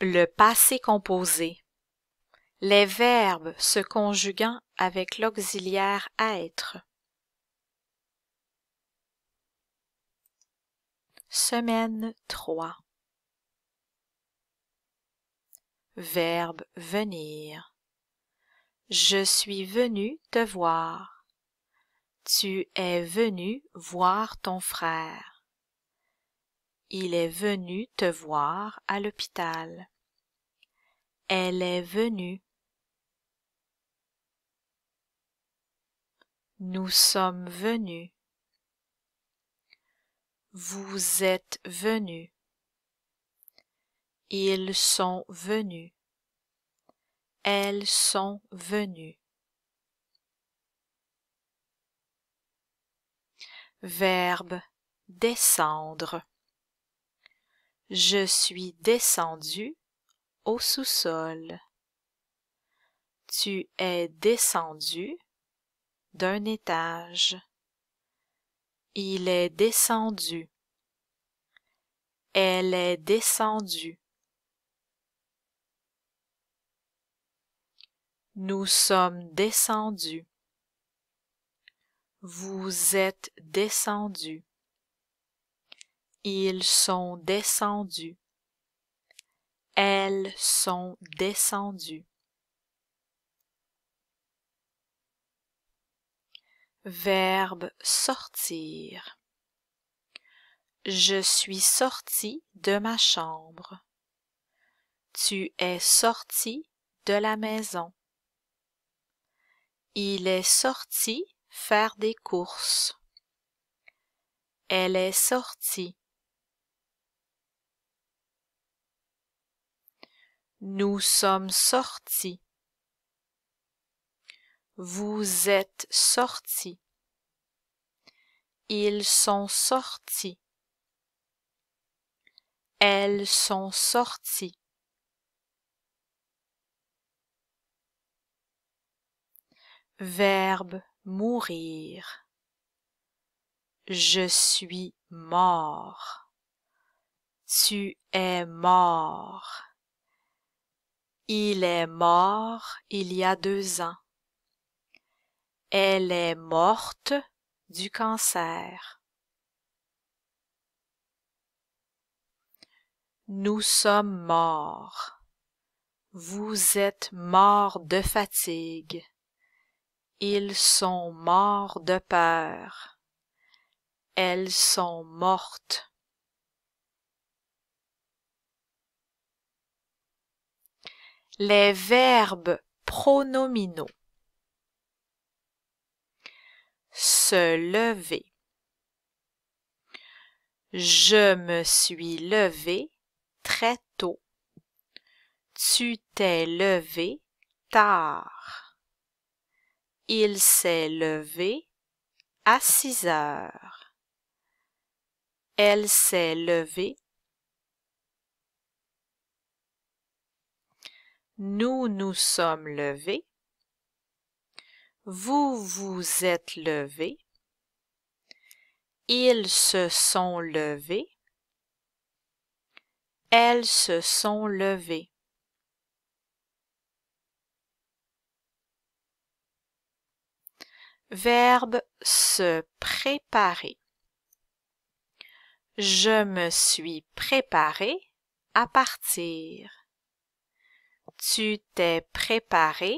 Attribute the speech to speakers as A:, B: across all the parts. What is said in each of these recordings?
A: le passé composé. Les verbes se conjuguant avec l'auxiliaire être. Semaine 3 Verbe venir. Je suis venu te voir. Tu es venu voir ton frère. Il est venu te voir à l'hôpital. Elle est venue. Nous sommes venus. Vous êtes venus. Ils sont venus. Elles sont venues. Verbe descendre. Je suis descendu au sous-sol. Tu es descendu d'un étage. Il est descendu. Elle est descendue. Nous sommes descendus. Vous êtes descendus. Ils sont descendus. Elles sont descendues. Verbe sortir. Je suis sorti de ma chambre. Tu es sorti de la maison. Il est sorti faire des courses. Elle est sortie. Nous sommes sortis. Vous êtes sortis. Ils sont sortis. Elles sont sorties. Verbe mourir. Je suis mort. Tu es mort. Il est mort il y a deux ans. Elle est morte du cancer. Nous sommes morts. Vous êtes morts de fatigue. Ils sont morts de peur. Elles sont mortes. les verbes pronominaux. Se lever. Je me suis levé très tôt. Tu t'es levé tard. Il s'est levé à six heures. Elle s'est levée Nous nous sommes levés. Vous vous êtes levés. Ils se sont levés. Elles se sont levées. Verbe se préparer. Je me suis préparé à partir tu t'es préparé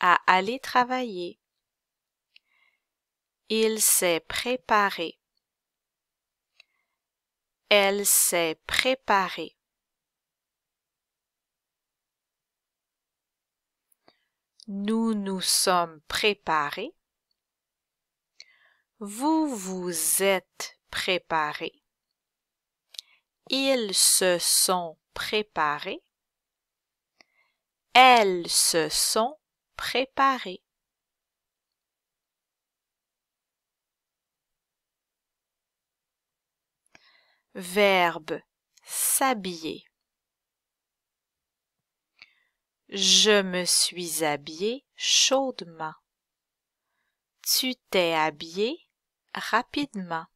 A: à aller travailler. Il s'est préparé. Elle s'est préparée. Nous nous sommes préparés. Vous vous êtes préparés. Ils se sont préparés. Elles se sont préparées. Verbe s'habiller. Je me suis habillée chaudement. Tu t'es habillée rapidement.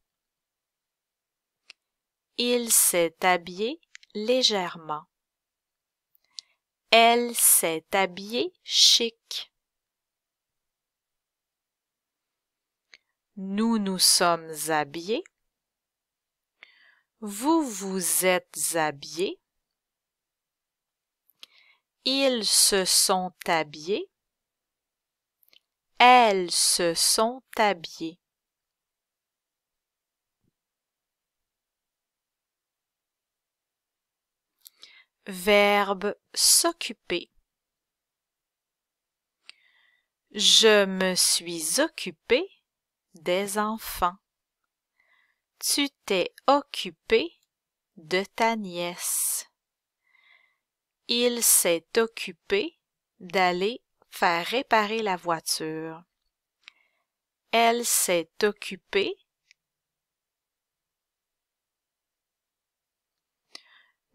A: Il s'est habillé légèrement. Elle s'est habillée chic. Nous nous sommes habillés. Vous vous êtes habillés. Ils se sont habillés. Elles se sont habillées. Verbe s'occuper. Je me suis occupé des enfants. Tu t'es occupé de ta nièce. Il s'est occupé d'aller faire réparer la voiture. Elle s'est occupée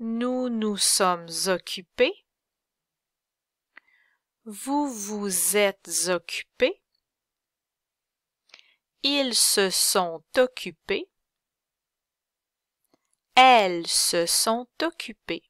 A: Nous nous sommes occupés. Vous vous êtes occupés. Ils se sont occupés. Elles se sont occupées.